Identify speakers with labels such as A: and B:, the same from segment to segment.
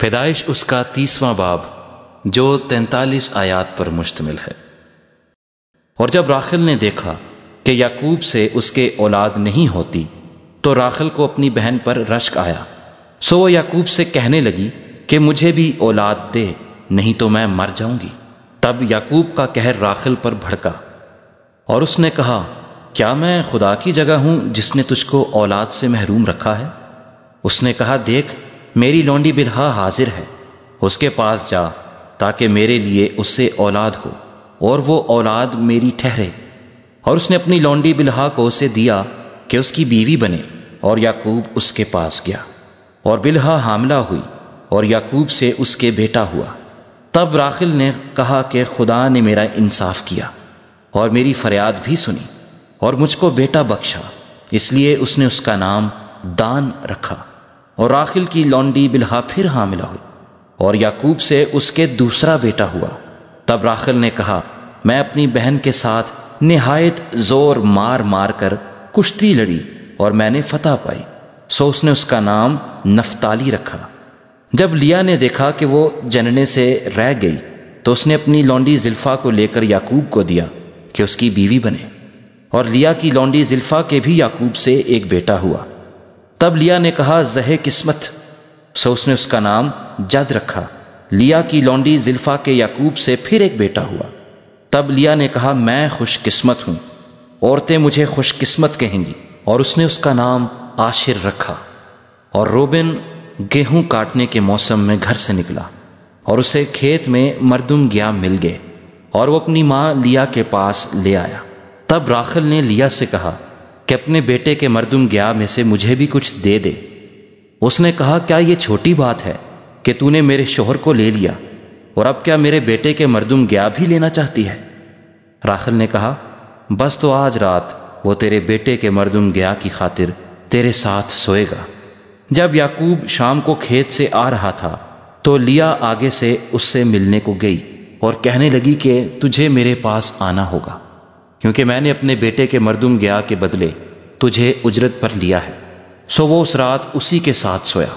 A: पैदाइश उसका तीसवा बाब जो तैंतालीस आयात पर मुश्तमिल है और जब राखिल ने देखा कि याकूब से उसके औलाद नहीं होती तो राखिल को अपनी बहन पर रश्क आया सो वो याकूब से कहने लगी कि मुझे भी औलाद दे नहीं तो मैं मर जाऊंगी तब याकूब का कहर राखिल पर भड़का और उसने कहा क्या मैं खुदा की जगह हूं जिसने तुझको औलाद से महरूम रखा है उसने कहा देख मेरी लौंडी बिरहा हाजिर है उसके पास जा ताकि मेरे लिए उससे औलाद हो और वो औलाद मेरी ठहरे और उसने अपनी लौंडी बिल्हा को उसे दिया कि उसकी बीवी बने और याकूब उसके पास गया और बिल्हा हामला हुई और याकूब से उसके बेटा हुआ तब राखिल ने कहा कि खुदा ने मेरा इंसाफ किया और मेरी फरियाद भी सुनी और मुझको बेटा बख्शा इसलिए उसने उसका नाम दान रखा और राखिल की लौंडी बिल्हा फिर हामिला हुई और याकूब से उसके दूसरा बेटा हुआ तब राखिल ने कहा मैं अपनी बहन के साथ नहायत जोर मार मार कर कुश्ती लड़ी और मैंने फतह पाई सो उसने उसका नाम नफ्ताली रखा जब लिया ने देखा कि वो जनने से रह गई तो उसने अपनी लौंडी जिल्फा को लेकर याकूब को दिया कि उसकी बीवी बने और लिया की लौंडी जिल्फा के भी याकूब से एक बेटा हुआ तब लिया ने कहा जह किस्मत सो उसने उसका नाम जद रखा लिया की लौंडी जिल्फा के याकूब से फिर एक बेटा हुआ तब लिया ने कहा मैं खुशकिस्मत हूँ औरतें मुझे खुशकिस्मत कहेंगी और उसने उसका नाम आशिर रखा और रोबिन गेहूं काटने के मौसम में घर से निकला और उसे खेत में मरदम गया मिल गए और वो अपनी माँ लिया के पास ले आया तब राखल ने लिया से कहा कि अपने बेटे के मरदम गया में से मुझे भी कुछ दे दे उसने कहा क्या यह छोटी बात है कि तूने मेरे शोहर को ले लिया और अब क्या मेरे बेटे के मरदम गया भी लेना चाहती है राखल ने कहा बस तो आज रात वो तेरे बेटे के मरदम गया की खातिर तेरे साथ सोएगा जब याकूब शाम को खेत से आ रहा था तो लिया आगे से उससे मिलने को गई और कहने लगी कि तुझे मेरे पास आना होगा क्योंकि मैंने अपने बेटे के मरदम गया के बदले तुझे उजरत पर लिया है सो वो उस रात उसी के साथ सोया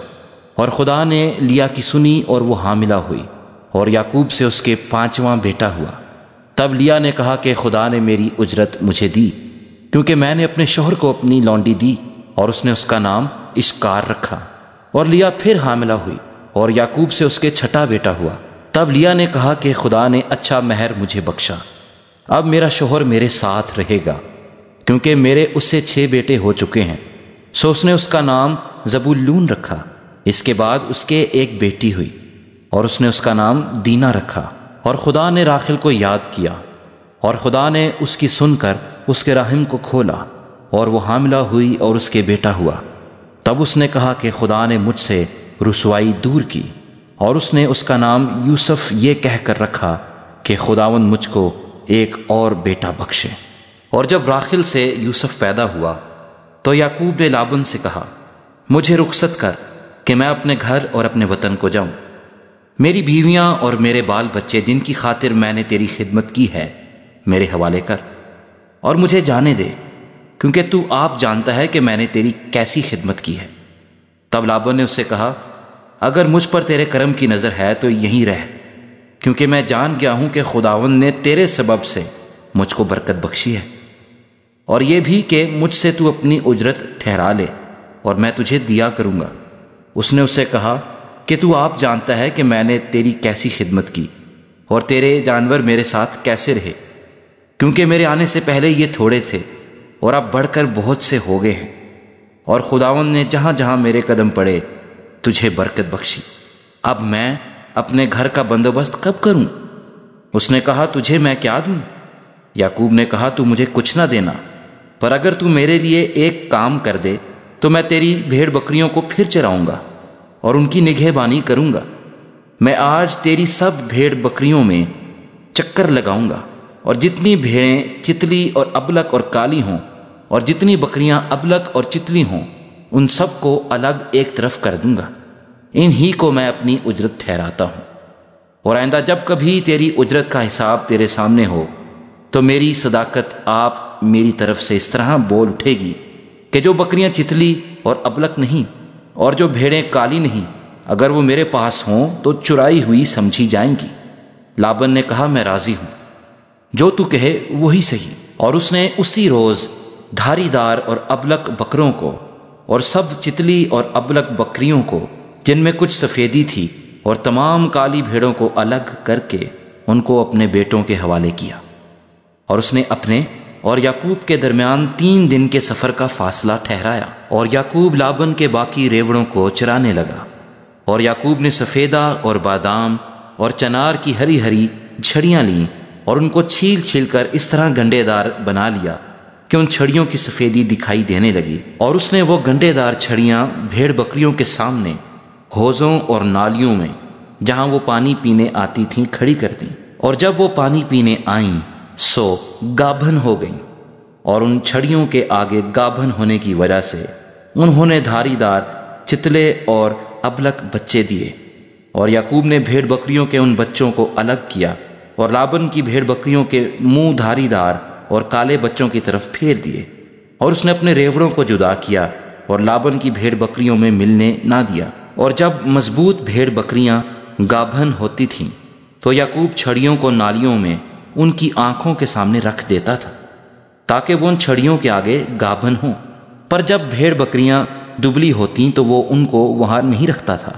A: और खुदा ने लिया की सुनी और वो हामिला हुई और याकूब से उसके पांचवां बेटा हुआ तब लिया ने कहा कि खुदा ने मेरी उजरत मुझे दी क्योंकि मैंने अपने शोहर को अपनी लौंडी दी और उसने उसका नाम इश्कार रखा और लिया फिर हामिला हुई और याकूब से उसके छठा बेटा हुआ तब लिया ने कहा कि खुदा ने अच्छा महर मुझे बख्शा अब मेरा शोहर मेरे साथ रहेगा क्योंकि मेरे उससे छः बेटे हो चुके हैं सो उसने उसका नाम जबुल्लून रखा इसके बाद उसके एक बेटी हुई और उसने उसका नाम दीना रखा और खुदा ने राखिल को याद किया और खुदा ने उसकी सुनकर उसके राहिम को खोला और वो हामिला हुई और उसके बेटा हुआ तब उसने कहा कि खुदा ने मुझसे रसवाई दूर की और उसने उसका नाम यूसुफ ये कहकर रखा कि खुदावन मुझको एक और बेटा बख्शे और जब राखिल से यूसुफ पैदा हुआ तो याकूब ने लाबन से कहा मुझे रुखसत कर कि मैं अपने घर और अपने वतन को जाऊं मेरी बीवियां और मेरे बाल बच्चे जिनकी खातिर मैंने तेरी खिदमत की है मेरे हवाले कर और मुझे जाने दे क्योंकि तू आप जानता है कि मैंने तेरी कैसी खिदमत की है तब लाबन ने उससे कहा अगर मुझ पर तेरे कर्म की नज़र है तो यहीं रह क्योंकि मैं जान गया हूं कि खुदावन ने तेरे सबब से मुझको बरकत बख्शी है और यह भी कि मुझसे तू अपनी उजरत ठहरा ले और मैं तुझे दिया करूँगा उसने उसे कहा कि तू आप जानता है कि मैंने तेरी कैसी खिदमत की और तेरे जानवर मेरे साथ कैसे रहे क्योंकि मेरे आने से पहले ये थोड़े थे और अब बढ़कर बहुत से हो गए हैं और खुदावन ने जहाँ जहाँ मेरे कदम पड़े तुझे बरकत बख्शी अब मैं अपने घर का बंदोबस्त कब करूं उसने कहा तुझे मैं क्या दूं याकूब ने कहा तू मुझे कुछ ना देना पर अगर तू मेरे लिए एक काम कर दे तो मैं तेरी भेड़ बकरियों को फिर चराऊंगा और उनकी निगहबानी करूंगा मैं आज तेरी सब भेड़ बकरियों में चक्कर लगाऊंगा और जितनी भेड़ें चितली और अबलक और काली हों और जितनी बकरियां अबलक और चितली हों उन सबको अलग एक तरफ कर दूंगा इन्हीं को मैं अपनी उजरत ठहराता हूँ और आइंदा जब कभी तेरी उजरत का हिसाब तेरे सामने हो तो मेरी सदाकत आप मेरी तरफ से इस तरह बोल उठेगी कि जो बकरियां चितली और अबलक नहीं और जो भेड़ें काली नहीं अगर वो मेरे पास हों तो चुराई हुई समझी जाएंगी लाबन ने कहा मैं राजी हूँ जो तू कहे वही सही और उसने उसी रोज़ धारीदार और अबलक बकरों को और सब चितली और अबलक बकरियों को जिनमें कुछ सफ़ेदी थी और तमाम काली भेड़ों को अलग करके उनको अपने बेटों के हवाले किया और उसने अपने और याकूब के दरमियान तीन दिन के सफ़र का फासला ठहराया और याकूब लाबन के बाकी रेवड़ों को चराने लगा और याकूब ने सफ़ेदा और बादाम और चनार की हरी हरी छड़ियाँ ली और उनको छील छील कर इस तरह गंडेदार बना लिया कि उन छड़ियों की सफ़ेदी दिखाई देने लगी और उसने वो गंडेदार छड़ियाँ भेड़ बकरियों के सामने हौज़ों और नालियों में जहाँ वो पानी पीने आती थीं खड़ी कर दी और जब वो पानी पीने आईं सो गाभन हो गईं और उन छड़ियों के आगे गाभन होने की वजह से उन्होंने धारीदार चितले और अबलक बच्चे दिए और याकूब ने भेड़ बकरियों के उन बच्चों को अलग किया और लाबन की भेड़ बकरियों के मुंह धारीदार और काले बच्चों की तरफ फेर दिए और उसने अपने रेवड़ों को जुदा किया और लाबन की भेड़ बकरियों में मिलने ना दिया और जब मजबूत भेड़ बकरियां गाभन होती थीं तो याकूब छड़ियों को नालियों में उनकी आंखों के सामने रख देता था ताकि वो उन छड़ियों के आगे गाभन हों पर जब भेड़ बकरियां दुबली होती तो वो उनको वहां नहीं रखता था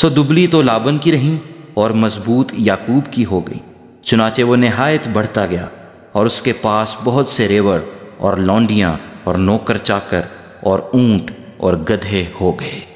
A: सो दुबली तो लाबन की रहीं और मजबूत याकूब की हो गई चुनाचे वो नहायत बढ़ता गया और उसके पास बहुत से रेवर और लौंडियाँ और नौकर चाकर और ऊंट और गधे हो गए